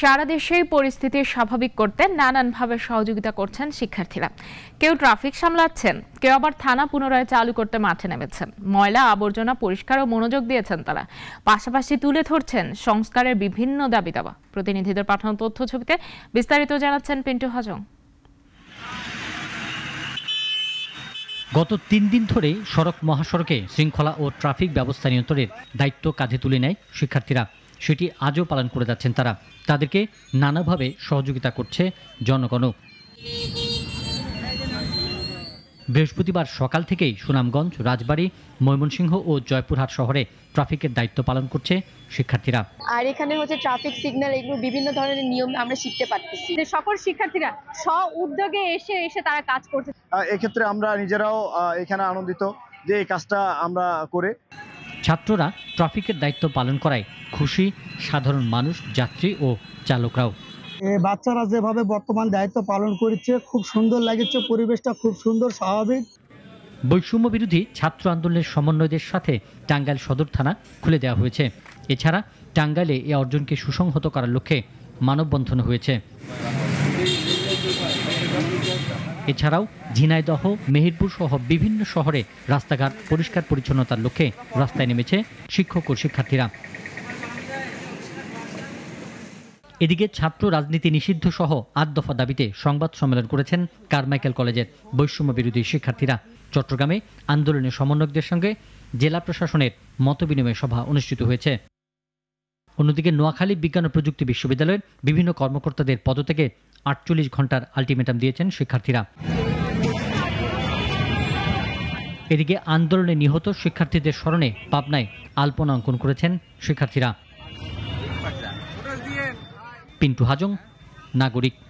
সারা দেশেই পরিস্থিতি স্বাভাবিক করতে নানানভাবে সহযোগিতা করছেন শিক্ষার্থীরা কেউ ট্রাফিক সামলাচ্ছেন কেউ আবার থানা পুনরায় চালু করতে মাঠে নেমেছেন ময়লা আবর্জনা পরিষ্কার ও মনোযোগ দিয়েছেন তারা পাশাপাশি তুলে ধরছেন সংস্কারের বিভিন্ন দাবি দাবা প্রতিনিধিদের পাঠানো তথ্য ছবিতে বিস্তারিত জানাচ্ছেন পিন্টু হাজং গত তিন দিন ধরে সড়ক মহাসড়কে শৃঙ্খলা ও ট্রাফিক ব্যবস্থা নিয়ন্ত্রণের দায়িত্ব কাঁধে তুলে নেয় শিক্ষার্থীরা সেটি আজও পালন করে যাচ্ছেন তারা তাদেরকে নানাভাবে সহযোগিতা করছে জনগণও বৃহস্পতিবার সকাল থেকেই সুনামগঞ্জ রাজবাড়ী ময়মনসিংহ ও জয়পুরহাট শহরে ট্রাফিকের দায়িত্ব পালন করছে শিক্ষার্থীরা আর এখানে হচ্ছে ট্রাফিক সিগন্যাল এগুলো বিভিন্ন ধরনের নিয়ম আমরা শিখতে পারতেছি যে সকল শিক্ষার্থীরা স্ব উদ্যোগে এসে এসে তারা কাজ করছে এক্ষেত্রে আমরা নিজেরাও এখানে আনন্দিত যে এই কাজটা আমরা করে ছাত্ররা ট্রাফিকের দায়িত্ব পালন করায় খুশি সাধারণ মানুষ যাত্রী ও চালকরাও বাচ্চারা যেভাবে বর্তমান দায়িত্ব পালন করেছে খুব সুন্দর লাগেছে পরিবেশটা খুব সুন্দর স্বাভাবিক বৈষম্য বিরোধী ছাত্র আন্দোলনের সমন্বয়দের সাথে টাঙ্গাইল সদর থানা খুলে দেওয়া হয়েছে এছাড়া টাঙ্গাইলে এ অর্জনকে সুসংহত করার লক্ষ্যে মানববন্ধন হয়েছে এছাড়াও ঝিনাইদহ মেহেরপুর সহ বিভিন্ন শহরে রাস্তাঘাট পরিষ্কার পরিচ্ছন্নতার লক্ষ্যে রাস্তায় নেমেছে শিক্ষক ও শিক্ষার্থীরা এদিকে ছাত্র রাজনীতি নিষিদ্ধ সহ আট দফা দাবিতে সংবাদ সম্মেলন করেছেন কারমাইকেল কলেজের বৈষম্য বিরোধী শিক্ষার্থীরা চট্টগ্রামে আন্দোলনের সমন্বয়কদের সঙ্গে জেলা প্রশাসনের মতবিনিময় সভা অনুষ্ঠিত হয়েছে অন্যদিকে নোয়াখালী বিজ্ঞান ও প্রযুক্তি বিশ্ববিদ্যালয়ের বিভিন্ন কর্মকর্তাদের থেকে আটচল্লিশ ঘন্টার আলটিমেটাম দিয়েছেন শিক্ষার্থীরা এদিকে আন্দোলনে নিহত শিক্ষার্থীদের স্মরণে পাবনায় আলপনা অঙ্কন করেছেন শিক্ষার্থীরা পিন্টু হাজং নাগরিক